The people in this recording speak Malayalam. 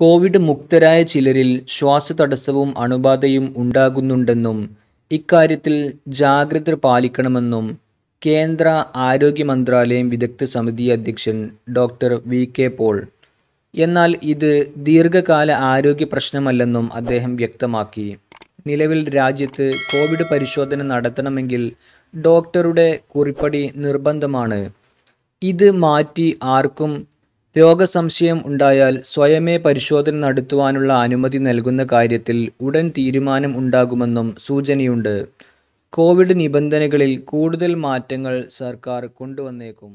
കോവിഡ് മുക്തരായ ചിലരിൽ ശ്വാസ തടസ്സവും അണുബാധയും ഉണ്ടാകുന്നുണ്ടെന്നും ഇക്കാര്യത്തിൽ ജാഗ്രത പാലിക്കണമെന്നും കേന്ദ്ര ആരോഗ്യ മന്ത്രാലയം വിദഗ്ധ സമിതി അധ്യക്ഷൻ ഡോക്ടർ വി കെ പോൾ എന്നാൽ ഇത് ദീർഘകാല ആരോഗ്യ പ്രശ്നമല്ലെന്നും അദ്ദേഹം വ്യക്തമാക്കി നിലവിൽ രാജ്യത്ത് കോവിഡ് പരിശോധന നടത്തണമെങ്കിൽ ഡോക്ടറുടെ കുറിപ്പടി നിർബന്ധമാണ് ഇത് മാറ്റി ആർക്കും രോഗസംശയം ഉണ്ടായാൽ സ്വയമേ പരിശോധന നടത്തുവാനുള്ള അനുമതി നൽകുന്ന കാര്യത്തിൽ ഉടൻ തീരുമാനം ഉണ്ടാകുമെന്നും സൂചനയുണ്ട് കോവിഡ് നിബന്ധനകളിൽ കൂടുതൽ മാറ്റങ്ങൾ സർക്കാർ കൊണ്ടുവന്നേക്കും